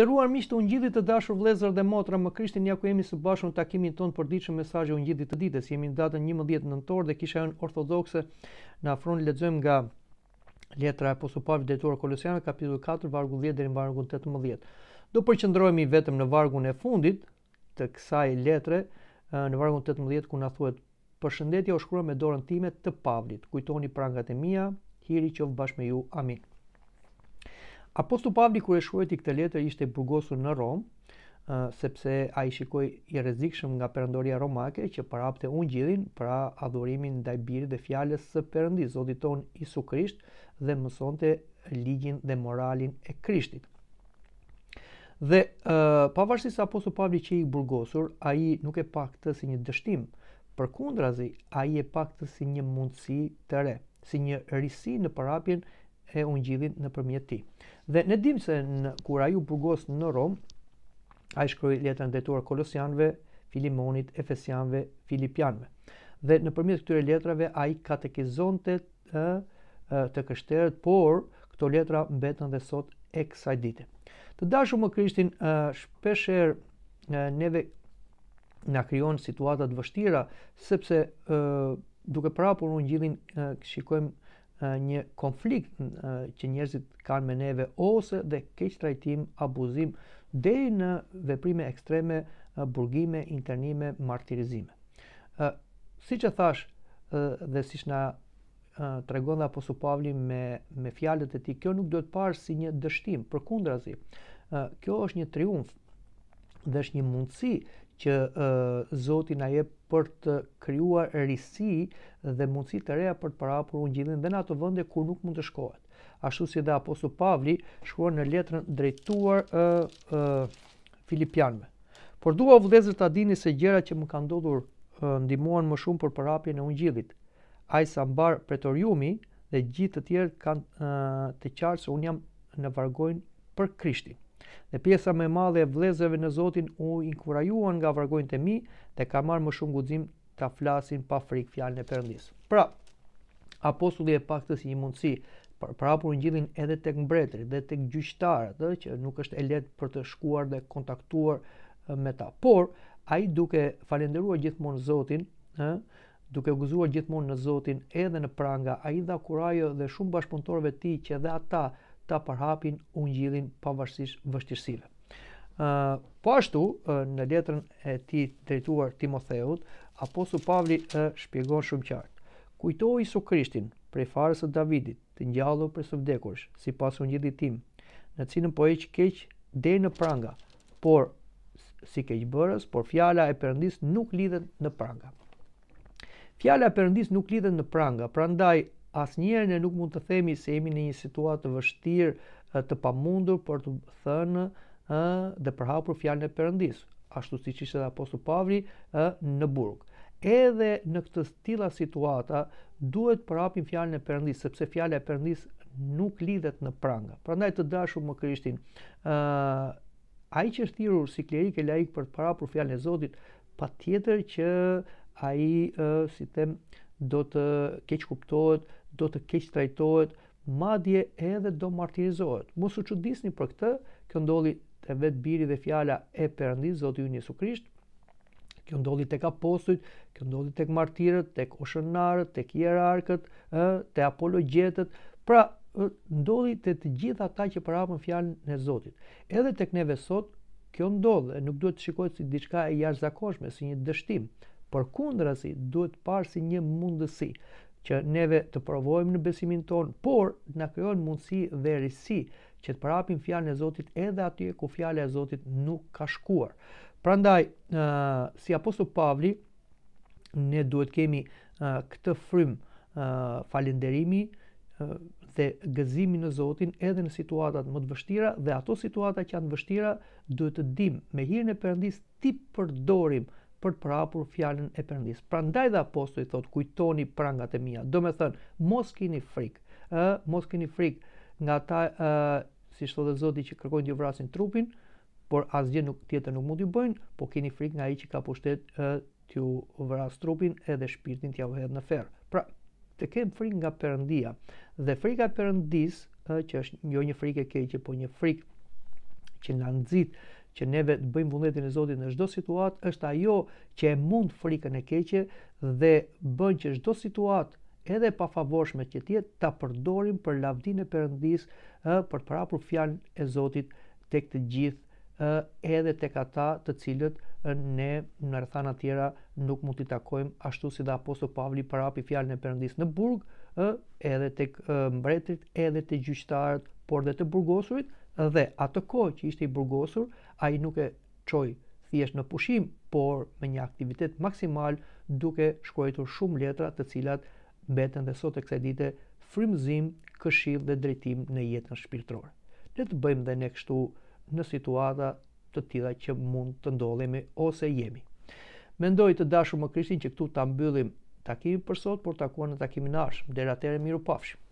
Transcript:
Të ruar miqtë të ungjillit të dashur vëllezër dhe motra, më Krishtin ja ku jemi së bashku në takimin ton për ditën e ungjillit të ditës. Jemi në datën 11 nëntor dhe kisha një ortodokse në afron lexojmë nga letra e apostull Pavli drejtuar Kolosianëve kapitulli 4 vargu 10 deri në vargun 18. Do përqendrohemi vetëm në vargun e fundit të kësaj letre në vargun 18 ku na thuhet: "Përshëndetje u shkruaj me dorën time të Pavlit. Kujtoni prangat e mia, hiri qof bashkë me ju. Amin." Apostu Pavli kur e shkruaj i këtë letër ishte burgosur në Rom, uh, sepse a i shikoj i rezikshëm nga përëndoria romake që për apte unë gjithin pra adhurimin ndaj birë dhe fjales së përëndi, zotit ton Isu Krisht dhe mësonte ligjin dhe moralin e Krishtit. Dhe uh, pavarësisë Pavli që i burgosur, a i nuk e pak të si një dështim, për kundrazi, a i e pak të si një mundësi të re, si një rrisi në parapin e ungjillin në përmjet ti. Dhe në dim se në kura ju burgos në Rom, a i letra letrën detuar Kolosianve, Filimonit, Efesianve, Filipianve. Dhe në përmjet këtyre letrave, a i katekizonte të, të kështerët, por këto letra mbetën dhe sot e kësaj dite. Të dashu më krishtin, shpesher neve në kryon situatat vështira, sepse duke prapur unë gjithin, shikojmë një konflikt që njerëzit kanë me neve ose dhe keq trajtim, abuzim deri në veprime ekstreme, burgime, internime, martirizime. Si që thash dhe si na tregon dhe aposu Pavli me, me fjalët e ti, kjo nuk do të parë si një dështim për kundra zi. Kjo është një triumf dhe është një mundësi që uh, Zoti na jep për të krijuar risi dhe mundësi të reja për të parapur ungjillin dhe në ato vende ku nuk mund të shkohet. Ashtu si dhe apostull Pavli shkruan në letrën drejtuar uh, uh, Filipianëve. Por dua vëllezër ta dini se gjërat që më kanë ndodhur uh, ndihmuan më shumë për parapjen e ungjillit. Ai sa mbar pretoriumi dhe gjithë të tjerë kanë uh, të qartë se un jam në vargojnë për Krishtin. Dhe pjesa më e madhe e vëllezërve në Zotin u inkurajuan nga vargojnë të mi dhe ka marrë më shumë guxim ta flasin pa frikë fjalën e Perëndisë. Pra, apostulli e paktës si një mundsi për hapur ngjillin edhe tek mbretërit dhe tek gjyqtarët, ëh që nuk është e lehtë për të shkuar dhe kontaktuar me ta. Por ai duke falendëruar gjithmonë Zotin, ëh duke gëzuar gjithmonë në Zotin edhe në pranga, a i dha kurajo dhe shumë të ti që dhe ata ta përhapin ungjillin pavarësisht vështirësive. Uh, po ashtu uh, në letrën e ti drejtuar Timotheut, apostulli Pavli uh, shpjegon shumë qartë. Kujto i su Krishtin, prej farës e Davidit, të njallu për së vdekurish, si pas tim, në cilën po e që keq deri në pranga, por si keq bërës, por fjala e përëndis nuk lidhet në pranga. Fjala e përëndis nuk lidhet në pranga, pra ndaj njerën ne nuk mund të themi se jemi në një situatë të vështirë të pamundur për të thënë ë dhe për hapur fjalën e Perëndis, ashtu siç ishte edhe apostulli Pavli ë në burg. Edhe në këtë stilla situata duhet të përhapim fjalën e Perëndis sepse fjala e Perëndis nuk lidhet në pranga. Prandaj të dashur më kërishtin, ë ai që është thirrur si klerik e laik për të parapur fjalën e Zotit, patjetër që ai uh, si them do të keq kuptohet, do të keq trajtohet, madje edhe do martirizohet. Mos u çuditni për këtë, kjo ndolli te vet biri dhe fjala e Perëndisë Zoti i Jezu Krisht. Kjo ndolli tek apostujt, kjo ndolli tek martirët, tek oshënarët, tek hierarkët, ë, te apologjetët. Pra ndodhi te të gjitha ata që përhapën fjalën e Zotit. Edhe tek neve sot kjo ndodh nuk duhet të shikohet si diçka e jashtëzakonshme, si një dështim. Por kundra si, duhet parë si një mundësi që neve të provojmë në besimin tonë, por në kryon mundësi dhe risi që të përapim fjallën e Zotit edhe e ku fjallën e Zotit nuk ka shkuar. Prandaj, uh, si Apostu Pavli, ne duhet kemi uh, këtë frym uh, uh, dhe gëzimi në Zotin edhe në situatat më të vështira dhe ato situatat që janë të vështira duhet të dim me hirën e përëndis ti përdorim për të prapur fjallën e përëndis. Pra ndaj dhe apostoli thot, kujtoni prangat e mija, do me thënë, mos kini frikë, mos kini frikë nga ta, si shto dhe zoti që kërkojnë të vrasin trupin, por asgjë nuk tjetër nuk mund t'ju bëjnë, po keni frikë nga ai që ka pushtet uh, t'ju vras trupin edhe shpirtin t'ja vëhet në ferr. Pra, të kem frikë nga Perëndia. Dhe frika e Perëndis, që është jo një frikë e keqe, por një frikë që na nxit që ne vetë bëjmë vullnetin e Zotit në çdo situatë është ajo që e mund frikën e keqe dhe bën që çdo situatë edhe pa favorshme që tjetë, ta përdorim për lavdin e përëndis, për të prapur fjalën e Zotit të këtë gjith, edhe të kata të cilët ne në rëthana tjera nuk mund të takojmë, ashtu si dhe aposto Pavli për fjalën e përëndis në burg, edhe të mbretit, edhe të gjyqtarët, por dhe të burgosurit, dhe atë kohë që ishte i burgosur, a i nuk e qoj thjesht në pushim, por me një aktivitet maksimal duke shkruajtur shumë letra të cilat mbeten dhe sot e kësaj dite frymëzim, këshill dhe drejtim në jetën shpirtërore. Le të bëjmë dhe ne kështu në situata të tilla që mund të ndodhemi ose jemi. Mendoj të dashur më Krishtin që këtu ta mbyllim takimin për sot, por takuar në takimin e ardhshëm. Deri miru pafshim.